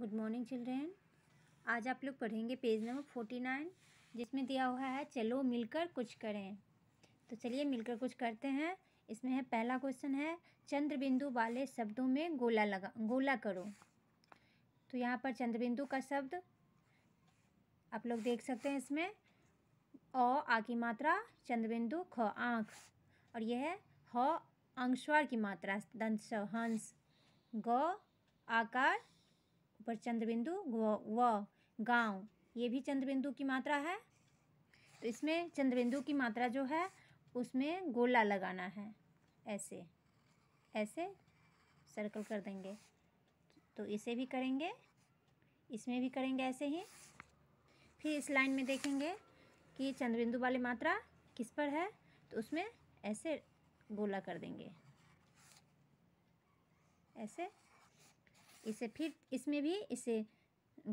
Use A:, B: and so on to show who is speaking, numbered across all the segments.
A: good morning children आज आप लोग पढ़ेंगे पेज नंबर फोर्टी नाइन जिसमें दिया हुआ है चलो मिलकर कुछ करें तो चलिए मिलकर कुछ करते हैं इसमें है पहला क्वेश्चन है चंद्रबिंदु वाले शब्दों में गोला लगा गोला करो तो यहाँ पर चंद्रबिंदु का शब्द आप लोग देख सकते हैं इसमें अ आ की मात्रा चंद्रबिंदु ख आँख और यह है ह अंशवार की मात्रा दंश हंस ग आकार पर चंद्रबिंदु व गांव ये भी चंद्रबिंदु की मात्रा है तो इसमें चंद्रबिंदु की मात्रा जो है उसमें गोला लगाना है ऐसे ऐसे सर्कल कर देंगे तो इसे भी करेंगे इसमें भी करेंगे ऐसे ही फिर इस लाइन में देखेंगे कि चंद्रबिंदु वाली मात्रा किस पर है तो उसमें ऐसे गोला कर देंगे ऐसे इसे फिर इसमें भी इसे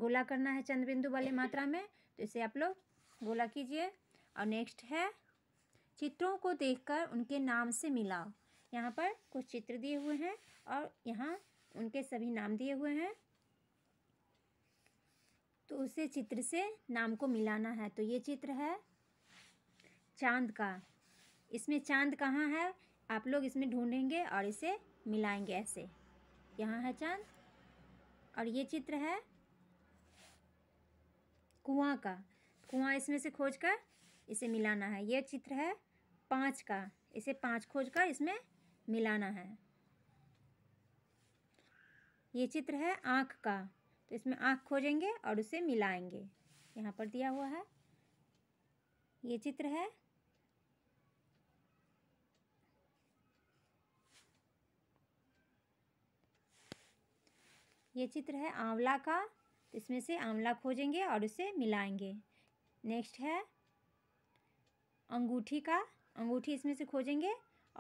A: गोला करना है चंद्र बिंदु वाली मात्रा में तो इसे आप लोग गोला कीजिए और नेक्स्ट है चित्रों को देखकर उनके नाम से मिलाओ यहाँ पर कुछ चित्र दिए हुए हैं और यहाँ उनके सभी नाम दिए हुए हैं तो उसे चित्र से नाम को मिलाना है तो ये चित्र है चांद का इसमें चांद कहाँ है आप लोग इसमें ढूंढेंगे और इसे मिलाएंगे ऐसे यहाँ है चांद और ये चित्र है कुआं का कुआं इसमें से खोज कर इसे मिलाना है ये चित्र है पाँच का इसे पाँच खोज कर इसमें मिलाना है ये चित्र है आँख का तो इसमें आँख खोजेंगे और उसे मिलाएंगे यहाँ पर दिया हुआ है ये चित्र है ये चित्र है आंवला का इसमें से आंवला खोजेंगे और उसे मिलाएंगे नेक्स्ट है अंगूठी का अंगूठी इसमें से खोजेंगे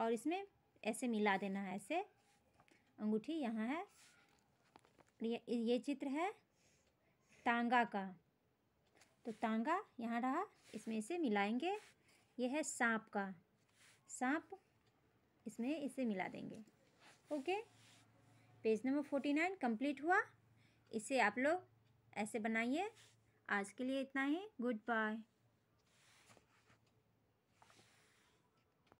A: और इसमें ऐसे मिला देना है ऐसे अंगूठी यहाँ है ये ये चित्र है तांगा का तो तांगा यहाँ रहा इसमें इसे मिलाएंगे ये है सांप का सांप इसमें इसे मिला देंगे okay page number forty nine complete हुआ इसे आप लोग ऐसे बनाइए आज के लिए इतना ही गुड बाय